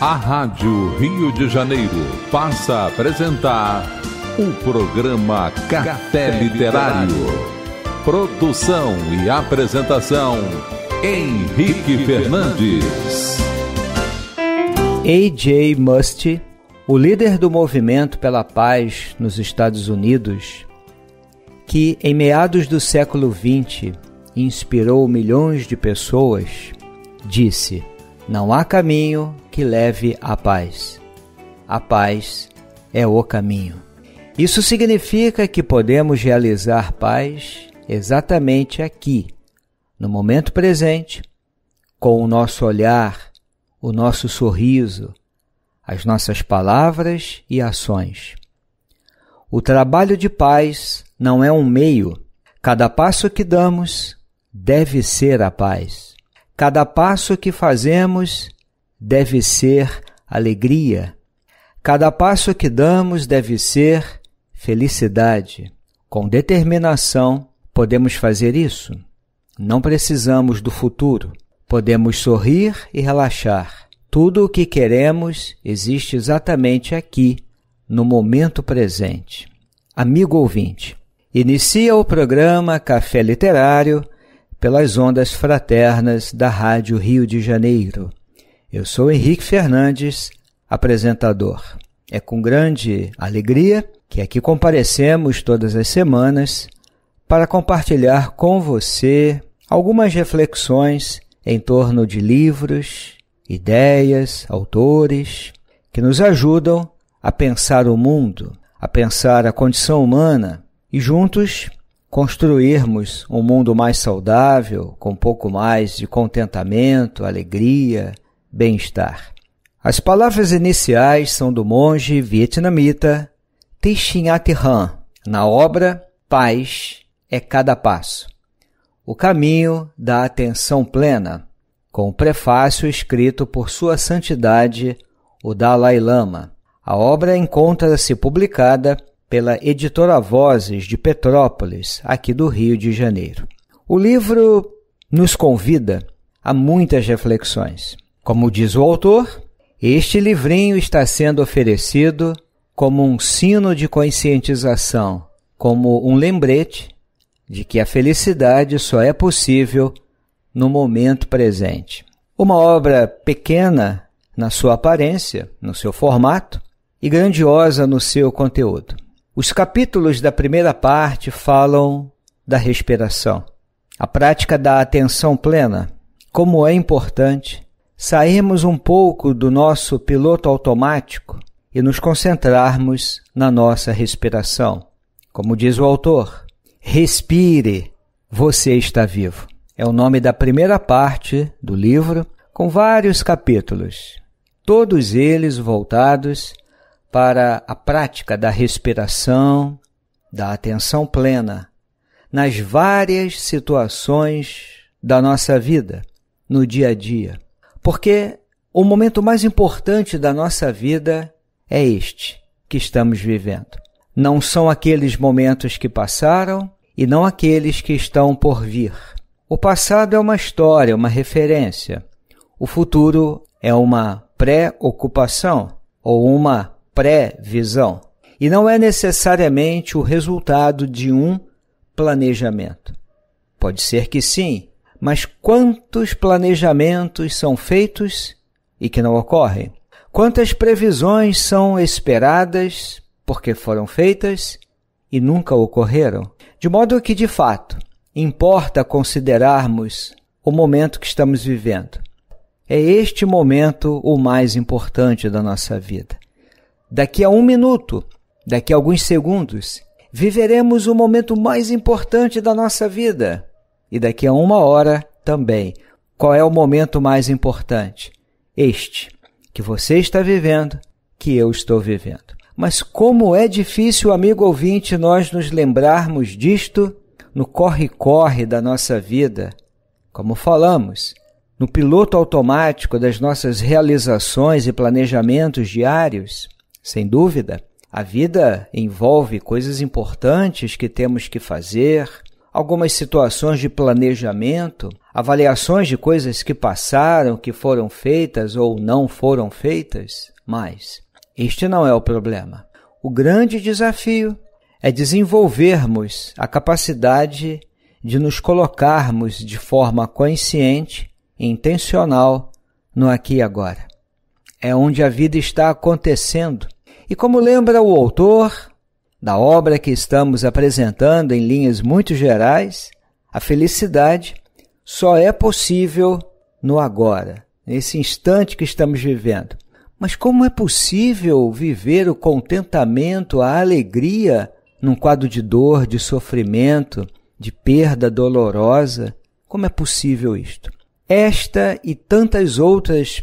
A Rádio Rio de Janeiro passa a apresentar o programa Café Literário. Produção e apresentação Henrique Fernandes. A.J. Musty, o líder do movimento pela paz nos Estados Unidos, que em meados do século XX inspirou milhões de pessoas, disse: Não há caminho que leve à paz. A paz é o caminho. Isso significa que podemos realizar paz exatamente aqui, no momento presente, com o nosso olhar, o nosso sorriso, as nossas palavras e ações. O trabalho de paz não é um meio. Cada passo que damos deve ser a paz. Cada passo que fazemos deve ser alegria. Cada passo que damos deve ser felicidade. Com determinação, podemos fazer isso. Não precisamos do futuro. Podemos sorrir e relaxar. Tudo o que queremos existe exatamente aqui, no momento presente. Amigo ouvinte, inicia o programa Café Literário pelas ondas fraternas da Rádio Rio de Janeiro eu sou Henrique Fernandes, apresentador. É com grande alegria que aqui comparecemos todas as semanas para compartilhar com você algumas reflexões em torno de livros, ideias, autores que nos ajudam a pensar o mundo, a pensar a condição humana e juntos construirmos um mundo mais saudável, com um pouco mais de contentamento, alegria, bem-estar. As palavras iniciais são do monge vietnamita Thich Nhat Hanh, na obra Paz é Cada Passo. O caminho da atenção plena, com o prefácio escrito por Sua Santidade, o Dalai Lama. A obra encontra-se publicada pela editora Vozes de Petrópolis, aqui do Rio de Janeiro. O livro nos convida a muitas reflexões. Como diz o autor, este livrinho está sendo oferecido como um sino de conscientização, como um lembrete de que a felicidade só é possível no momento presente. Uma obra pequena na sua aparência, no seu formato, e grandiosa no seu conteúdo. Os capítulos da primeira parte falam da respiração, a prática da atenção plena, como é importante sairmos um pouco do nosso piloto automático e nos concentrarmos na nossa respiração. Como diz o autor, respire, você está vivo. É o nome da primeira parte do livro, com vários capítulos, todos eles voltados para a prática da respiração, da atenção plena, nas várias situações da nossa vida, no dia a dia. Porque o momento mais importante da nossa vida é este que estamos vivendo. Não são aqueles momentos que passaram e não aqueles que estão por vir. O passado é uma história, uma referência. O futuro é uma pré-ocupação ou uma pré-visão. E não é necessariamente o resultado de um planejamento. Pode ser que sim, mas quantos planejamentos são feitos e que não ocorrem? Quantas previsões são esperadas porque foram feitas e nunca ocorreram? De modo que, de fato, importa considerarmos o momento que estamos vivendo. É este momento o mais importante da nossa vida. Daqui a um minuto, daqui a alguns segundos, viveremos o momento mais importante da nossa vida e daqui a uma hora também. Qual é o momento mais importante? Este, que você está vivendo, que eu estou vivendo. Mas como é difícil, amigo ouvinte, nós nos lembrarmos disto no corre-corre da nossa vida. Como falamos, no piloto automático das nossas realizações e planejamentos diários, sem dúvida, a vida envolve coisas importantes que temos que fazer, algumas situações de planejamento, avaliações de coisas que passaram, que foram feitas ou não foram feitas, mas este não é o problema. O grande desafio é desenvolvermos a capacidade de nos colocarmos de forma consciente e intencional no aqui e agora. É onde a vida está acontecendo. E como lembra o autor, da obra que estamos apresentando em linhas muito gerais, a felicidade só é possível no agora, nesse instante que estamos vivendo. Mas como é possível viver o contentamento, a alegria num quadro de dor, de sofrimento, de perda dolorosa? Como é possível isto? Esta e tantas outras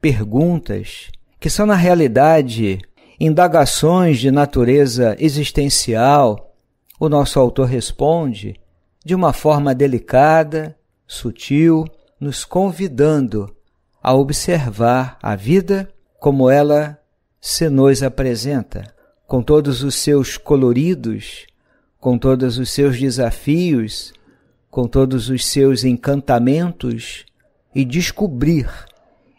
perguntas, que são na realidade indagações de natureza existencial, o nosso autor responde de uma forma delicada, sutil, nos convidando a observar a vida como ela se nos apresenta, com todos os seus coloridos, com todos os seus desafios, com todos os seus encantamentos, e descobrir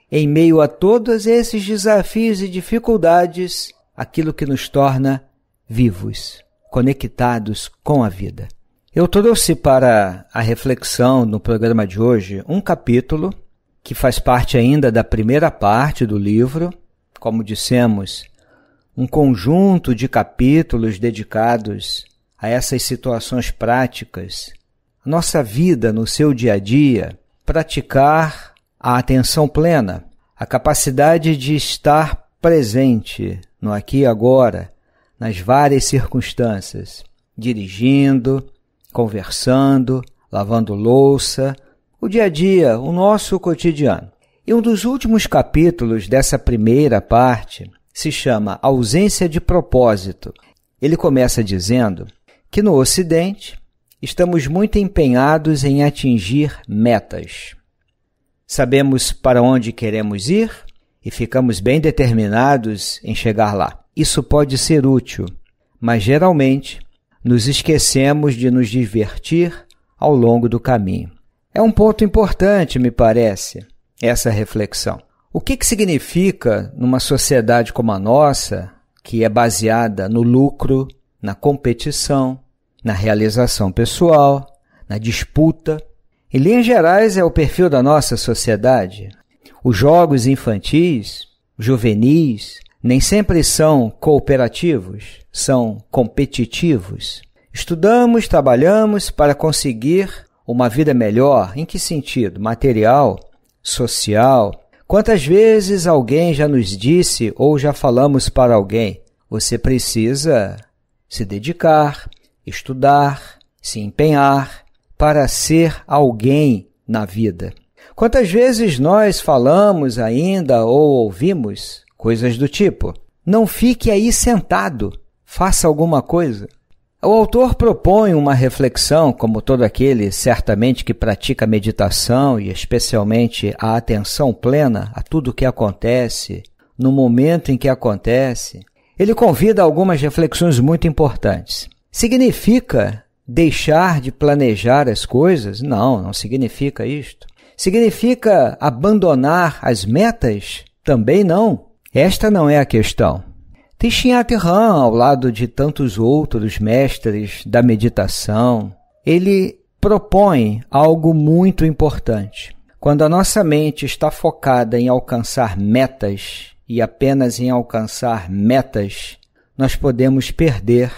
em meio a todos esses desafios e dificuldades, aquilo que nos torna vivos, conectados com a vida. Eu trouxe para a reflexão no programa de hoje um capítulo que faz parte ainda da primeira parte do livro, como dissemos, um conjunto de capítulos dedicados a essas situações práticas, nossa vida no seu dia a dia, praticar a atenção plena, a capacidade de estar presente no aqui e agora, nas várias circunstâncias, dirigindo, conversando, lavando louça, o dia a dia, o nosso cotidiano. E um dos últimos capítulos dessa primeira parte se chama Ausência de Propósito. Ele começa dizendo que no Ocidente estamos muito empenhados em atingir metas sabemos para onde queremos ir e ficamos bem determinados em chegar lá. Isso pode ser útil, mas geralmente nos esquecemos de nos divertir ao longo do caminho. É um ponto importante, me parece, essa reflexão. O que, que significa, numa sociedade como a nossa, que é baseada no lucro, na competição, na realização pessoal, na disputa, em linhas gerais, é o perfil da nossa sociedade. Os jogos infantis, juvenis, nem sempre são cooperativos, são competitivos. Estudamos, trabalhamos para conseguir uma vida melhor. Em que sentido? Material, social. Quantas vezes alguém já nos disse ou já falamos para alguém: você precisa se dedicar, estudar, se empenhar, para ser alguém na vida. Quantas vezes nós falamos ainda ou ouvimos coisas do tipo: não fique aí sentado, faça alguma coisa. O autor propõe uma reflexão, como todo aquele certamente que pratica meditação e especialmente a atenção plena a tudo o que acontece, no momento em que acontece. Ele convida algumas reflexões muito importantes. Significa deixar de planejar as coisas? Não, não significa isto. Significa abandonar as metas? Também não. Esta não é a questão. Tishin Han, ao lado de tantos outros mestres da meditação, ele propõe algo muito importante. Quando a nossa mente está focada em alcançar metas e apenas em alcançar metas, nós podemos perder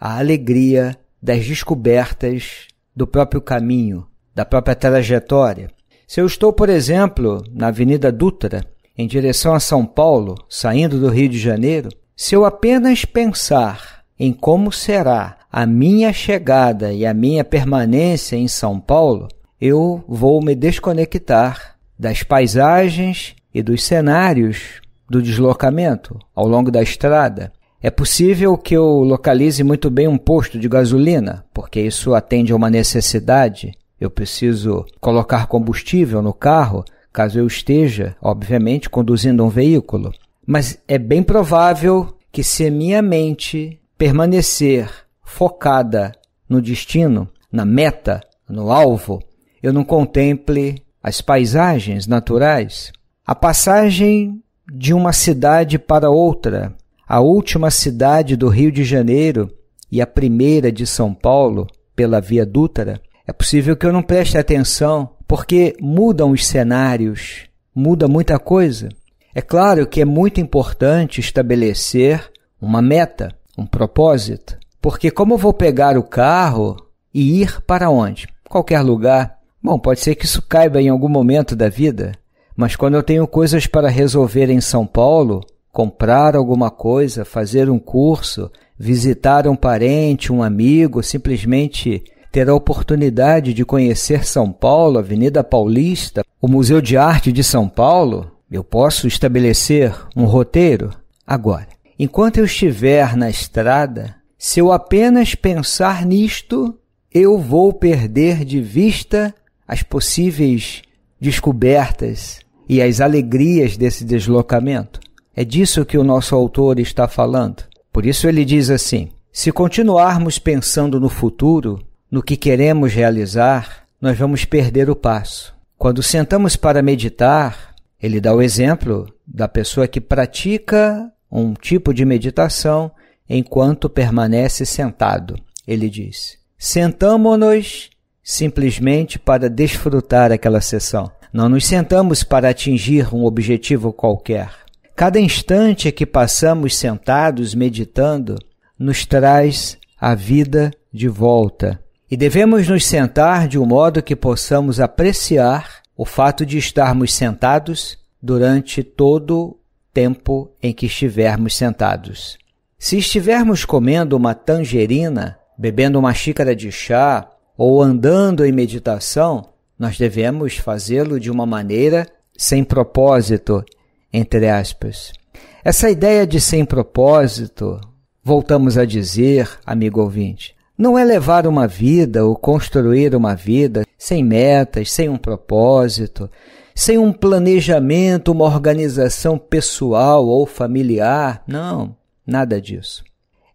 a alegria das descobertas do próprio caminho, da própria trajetória. Se eu estou, por exemplo, na Avenida Dutra, em direção a São Paulo, saindo do Rio de Janeiro, se eu apenas pensar em como será a minha chegada e a minha permanência em São Paulo, eu vou me desconectar das paisagens e dos cenários do deslocamento ao longo da estrada. É possível que eu localize muito bem um posto de gasolina, porque isso atende a uma necessidade. Eu preciso colocar combustível no carro, caso eu esteja, obviamente, conduzindo um veículo. Mas é bem provável que, se minha mente permanecer focada no destino, na meta, no alvo, eu não contemple as paisagens naturais, a passagem de uma cidade para outra, a última cidade do Rio de Janeiro e a primeira de São Paulo, pela Via Dutra, é possível que eu não preste atenção, porque mudam os cenários, muda muita coisa. É claro que é muito importante estabelecer uma meta, um propósito, porque como eu vou pegar o carro e ir para onde? Qualquer lugar. Bom, pode ser que isso caiba em algum momento da vida, mas quando eu tenho coisas para resolver em São Paulo, comprar alguma coisa, fazer um curso, visitar um parente, um amigo, simplesmente ter a oportunidade de conhecer São Paulo, Avenida Paulista, o Museu de Arte de São Paulo, eu posso estabelecer um roteiro? Agora, enquanto eu estiver na estrada, se eu apenas pensar nisto, eu vou perder de vista as possíveis descobertas e as alegrias desse deslocamento. É disso que o nosso autor está falando. Por isso ele diz assim: se continuarmos pensando no futuro, no que queremos realizar, nós vamos perder o passo. Quando sentamos para meditar, ele dá o exemplo da pessoa que pratica um tipo de meditação enquanto permanece sentado. Ele diz: sentamos-nos simplesmente para desfrutar aquela sessão. Não nos sentamos para atingir um objetivo qualquer. Cada instante que passamos sentados meditando nos traz a vida de volta. E devemos nos sentar de um modo que possamos apreciar o fato de estarmos sentados durante todo o tempo em que estivermos sentados. Se estivermos comendo uma tangerina, bebendo uma xícara de chá ou andando em meditação, nós devemos fazê-lo de uma maneira sem propósito entre aspas. Essa ideia de sem propósito, voltamos a dizer, amigo ouvinte, não é levar uma vida ou construir uma vida sem metas, sem um propósito, sem um planejamento, uma organização pessoal ou familiar. Não, nada disso.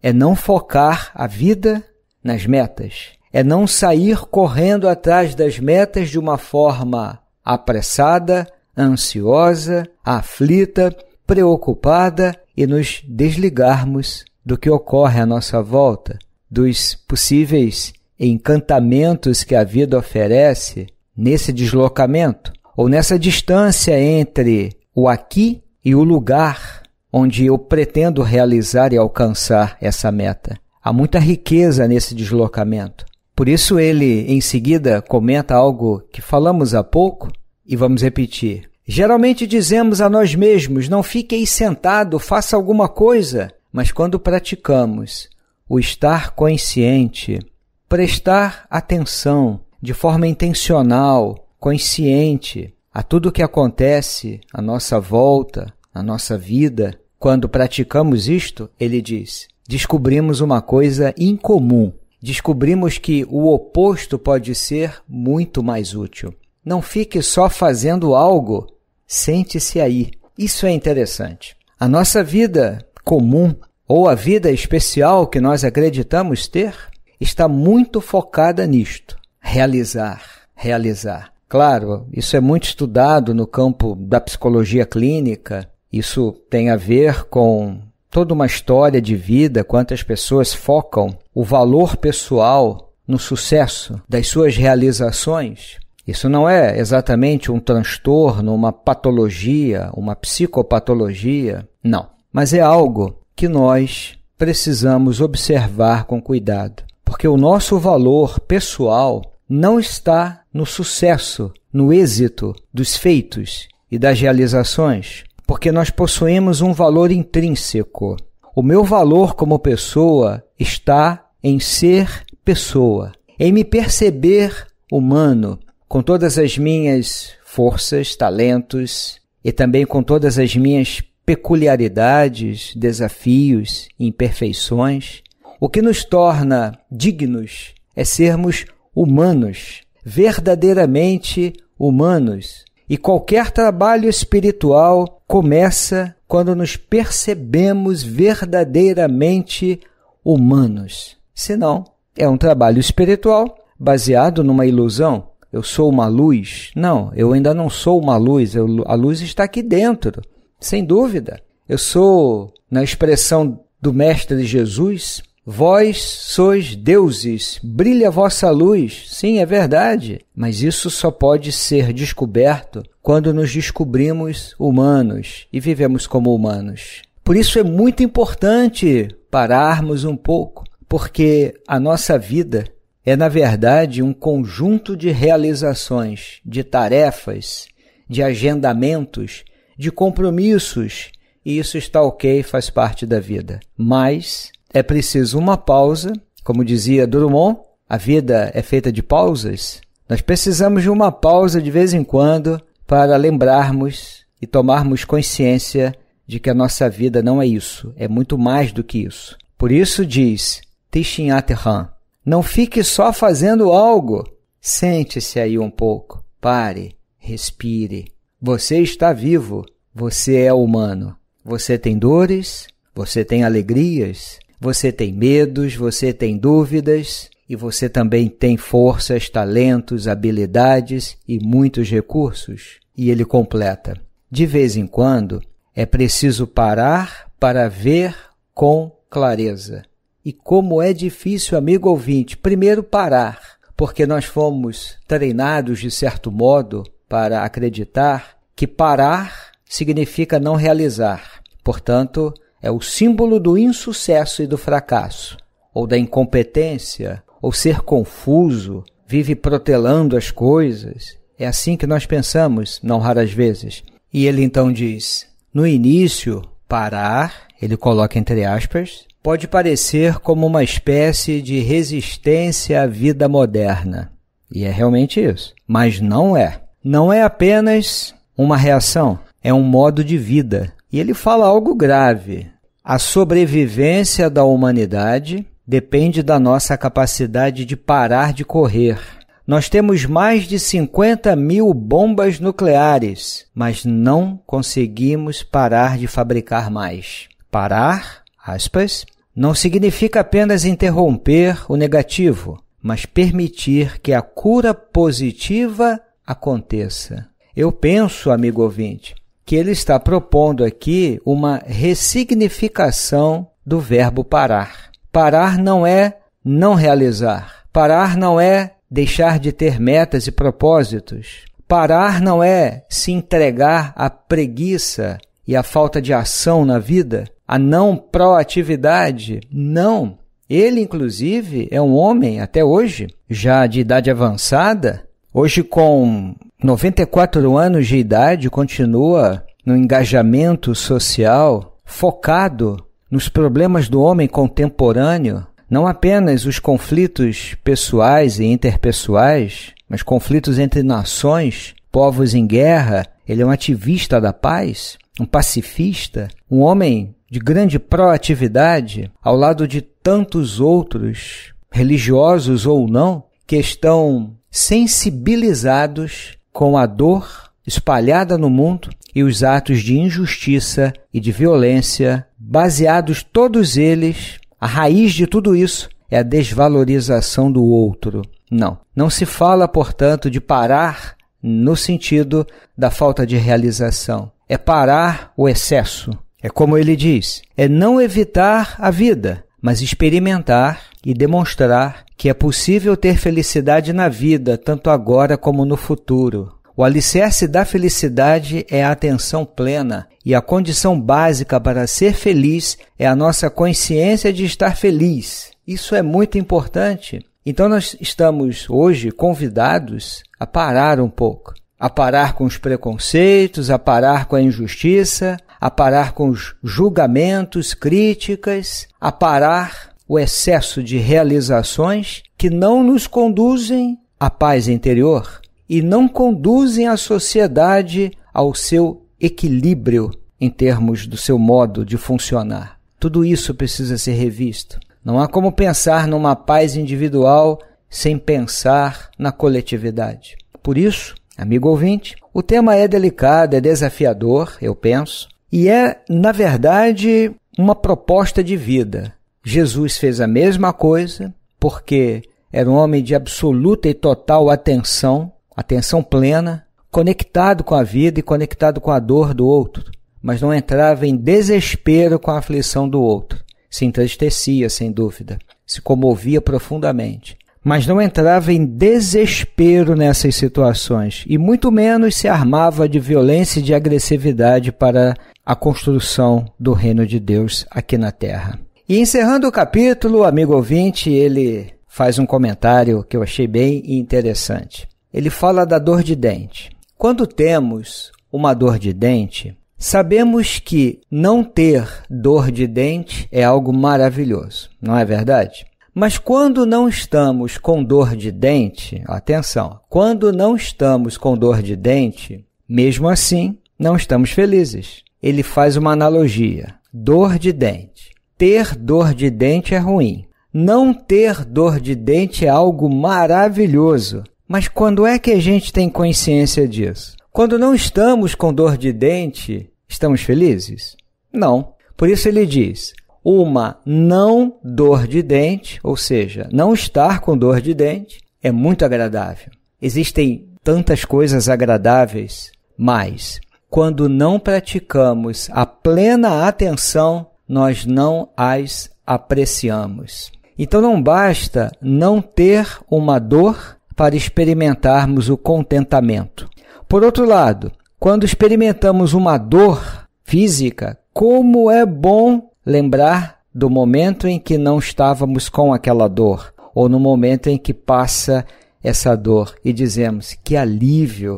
É não focar a vida nas metas. É não sair correndo atrás das metas de uma forma apressada ansiosa, aflita, preocupada e nos desligarmos do que ocorre à nossa volta, dos possíveis encantamentos que a vida oferece nesse deslocamento ou nessa distância entre o aqui e o lugar onde eu pretendo realizar e alcançar essa meta. Há muita riqueza nesse deslocamento. Por isso, ele em seguida comenta algo que falamos há pouco, e vamos repetir. Geralmente dizemos a nós mesmos: não fique aí sentado, faça alguma coisa. Mas quando praticamos o estar consciente, prestar atenção de forma intencional, consciente a tudo o que acontece à nossa volta, à nossa vida, quando praticamos isto, ele diz, descobrimos uma coisa incomum. Descobrimos que o oposto pode ser muito mais útil. Não fique só fazendo algo, sente-se aí. Isso é interessante. A nossa vida comum ou a vida especial que nós acreditamos ter está muito focada nisto: realizar, realizar. Claro, isso é muito estudado no campo da psicologia clínica. Isso tem a ver com toda uma história de vida, quantas pessoas focam o valor pessoal no sucesso das suas realizações. Isso não é exatamente um transtorno, uma patologia, uma psicopatologia, não. Mas é algo que nós precisamos observar com cuidado, porque o nosso valor pessoal não está no sucesso, no êxito dos feitos e das realizações, porque nós possuímos um valor intrínseco. O meu valor como pessoa está em ser pessoa, em me perceber humano, com todas as minhas forças, talentos e também com todas as minhas peculiaridades, desafios imperfeições, o que nos torna dignos é sermos humanos, verdadeiramente humanos. E qualquer trabalho espiritual começa quando nos percebemos verdadeiramente humanos. Senão, é um trabalho espiritual baseado numa ilusão eu sou uma luz. Não, eu ainda não sou uma luz, eu, a luz está aqui dentro, sem dúvida. Eu sou, na expressão do Mestre Jesus, vós sois deuses, brilha a vossa luz. Sim, é verdade, mas isso só pode ser descoberto quando nos descobrimos humanos e vivemos como humanos. Por isso é muito importante pararmos um pouco, porque a nossa vida é, na verdade, um conjunto de realizações, de tarefas, de agendamentos, de compromissos, e isso está ok, faz parte da vida. Mas é preciso uma pausa, como dizia Drummond, a vida é feita de pausas. Nós precisamos de uma pausa de vez em quando para lembrarmos e tomarmos consciência de que a nossa vida não é isso, é muito mais do que isso. Por isso diz Tishin Aterran, não fique só fazendo algo. Sente-se aí um pouco, pare, respire. Você está vivo, você é humano. Você tem dores, você tem alegrias, você tem medos, você tem dúvidas e você também tem forças, talentos, habilidades e muitos recursos. E ele completa: de vez em quando é preciso parar para ver com clareza. E como é difícil, amigo ouvinte, primeiro parar, porque nós fomos treinados, de certo modo, para acreditar que parar significa não realizar. Portanto, é o símbolo do insucesso e do fracasso, ou da incompetência, ou ser confuso, vive protelando as coisas. É assim que nós pensamos, não raras vezes. E ele então diz: no início, parar, ele coloca entre aspas, pode parecer como uma espécie de resistência à vida moderna. E é realmente isso. Mas não é. Não é apenas uma reação, é um modo de vida. E ele fala algo grave. A sobrevivência da humanidade depende da nossa capacidade de parar de correr. Nós temos mais de 50 mil bombas nucleares, mas não conseguimos parar de fabricar mais. Parar, aspas, não significa apenas interromper o negativo, mas permitir que a cura positiva aconteça. Eu penso, amigo ouvinte, que ele está propondo aqui uma ressignificação do verbo parar. Parar não é não realizar. Parar não é deixar de ter metas e propósitos. Parar não é se entregar à preguiça, e a falta de ação na vida, a não proatividade. Não. Ele, inclusive, é um homem, até hoje, já de idade avançada, hoje com 94 anos de idade, continua no engajamento social, focado nos problemas do homem contemporâneo, não apenas os conflitos pessoais e interpessoais, mas conflitos entre nações, povos em guerra. Ele é um ativista da paz um pacifista, um homem de grande proatividade, ao lado de tantos outros, religiosos ou não, que estão sensibilizados com a dor espalhada no mundo e os atos de injustiça e de violência, baseados todos eles, a raiz de tudo isso é a desvalorização do outro. Não. Não se fala, portanto, de parar no sentido da falta de realização é parar o excesso. É como ele diz: é não evitar a vida, mas experimentar e demonstrar que é possível ter felicidade na vida, tanto agora como no futuro. O alicerce da felicidade é a atenção plena, e a condição básica para ser feliz é a nossa consciência de estar feliz. Isso é muito importante. Então, nós estamos hoje convidados a parar um pouco a parar com os preconceitos, a parar com a injustiça, a parar com os julgamentos, críticas, a parar o excesso de realizações que não nos conduzem à paz interior e não conduzem a sociedade ao seu equilíbrio em termos do seu modo de funcionar. Tudo isso precisa ser revisto. Não há como pensar numa paz individual sem pensar na coletividade. Por isso, Amigo ouvinte, o tema é delicado, é desafiador, eu penso, e é, na verdade, uma proposta de vida. Jesus fez a mesma coisa, porque era um homem de absoluta e total atenção, atenção plena, conectado com a vida e conectado com a dor do outro, mas não entrava em desespero com a aflição do outro. Se entristecia, sem dúvida, se comovia profundamente, mas não entrava em desespero nessas situações e muito menos se armava de violência e de agressividade para a construção do reino de Deus aqui na terra. E encerrando o capítulo, amigo ouvinte, ele faz um comentário que eu achei bem interessante. Ele fala da dor de dente. Quando temos uma dor de dente, sabemos que não ter dor de dente é algo maravilhoso, não é verdade? Mas quando não estamos com dor de dente, atenção, quando não estamos com dor de dente, mesmo assim, não estamos felizes. Ele faz uma analogia: dor de dente. Ter dor de dente é ruim. Não ter dor de dente é algo maravilhoso. Mas quando é que a gente tem consciência disso? Quando não estamos com dor de dente, estamos felizes? Não. Por isso ele diz: uma não dor de dente, ou seja, não estar com dor de dente, é muito agradável. Existem tantas coisas agradáveis, mas quando não praticamos a plena atenção, nós não as apreciamos. Então não basta não ter uma dor para experimentarmos o contentamento. Por outro lado, quando experimentamos uma dor física, como é bom lembrar do momento em que não estávamos com aquela dor, ou no momento em que passa essa dor e dizemos que alívio,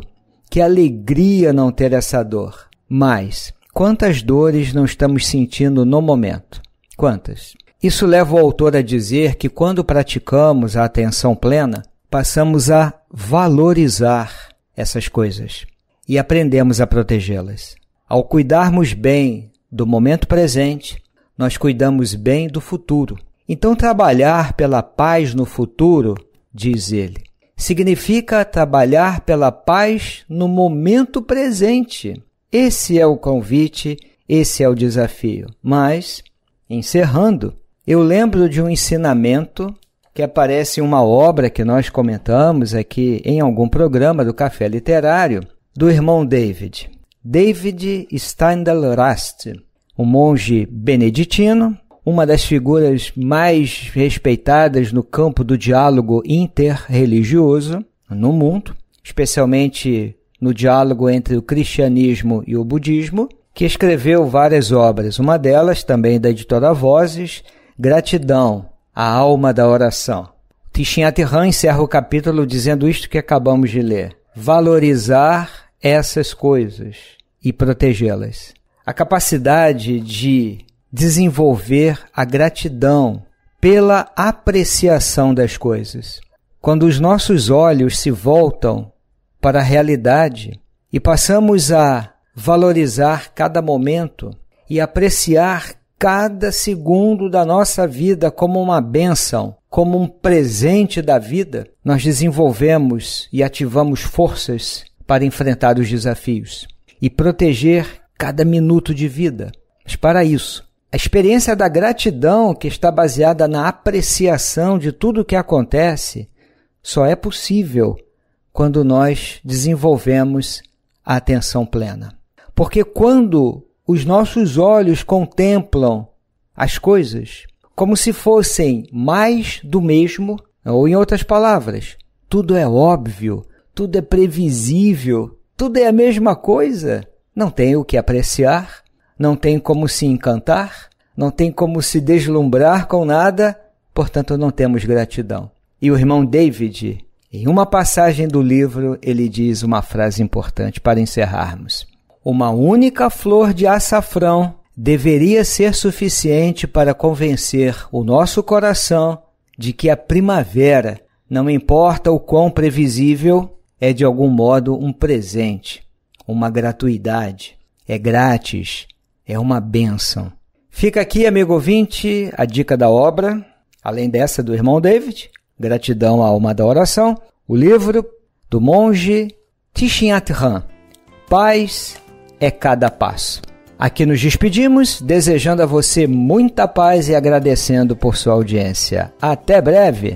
que alegria não ter essa dor. Mas quantas dores não estamos sentindo no momento? Quantas? Isso leva o autor a dizer que quando praticamos a atenção plena, passamos a valorizar essas coisas e aprendemos a protegê-las. Ao cuidarmos bem do momento presente, nós cuidamos bem do futuro. Então, trabalhar pela paz no futuro, diz ele, significa trabalhar pela paz no momento presente. Esse é o convite, esse é o desafio. Mas, encerrando, eu lembro de um ensinamento que aparece em uma obra que nós comentamos aqui em algum programa do Café Literário, do irmão David, David Steindl Rast um monge beneditino, uma das figuras mais respeitadas no campo do diálogo interreligioso no mundo, especialmente no diálogo entre o cristianismo e o budismo, que escreveu várias obras, uma delas também da editora Vozes, Gratidão, a alma da oração. Tishinat Atihan encerra o capítulo dizendo isto que acabamos de ler: valorizar essas coisas e protegê-las a capacidade de desenvolver a gratidão pela apreciação das coisas. Quando os nossos olhos se voltam para a realidade e passamos a valorizar cada momento e apreciar cada segundo da nossa vida como uma bênção, como um presente da vida, nós desenvolvemos e ativamos forças para enfrentar os desafios e proteger cada minuto de vida. Mas para isso, a experiência da gratidão, que está baseada na apreciação de tudo o que acontece, só é possível quando nós desenvolvemos a atenção plena. Porque quando os nossos olhos contemplam as coisas como se fossem mais do mesmo, ou em outras palavras, tudo é óbvio, tudo é previsível, tudo é a mesma coisa não tem o que apreciar, não tem como se encantar, não tem como se deslumbrar com nada, portanto não temos gratidão. E o irmão David, em uma passagem do livro, ele diz uma frase importante para encerrarmos. Uma única flor de açafrão deveria ser suficiente para convencer o nosso coração de que a primavera, não importa o quão previsível, é de algum modo um presente uma gratuidade, é grátis, é uma bênção. Fica aqui, amigo ouvinte, a dica da obra, além dessa do irmão David, Gratidão à Alma da Oração, o livro do monge Tishin Atran, Paz é cada passo. Aqui nos despedimos, desejando a você muita paz e agradecendo por sua audiência. Até breve!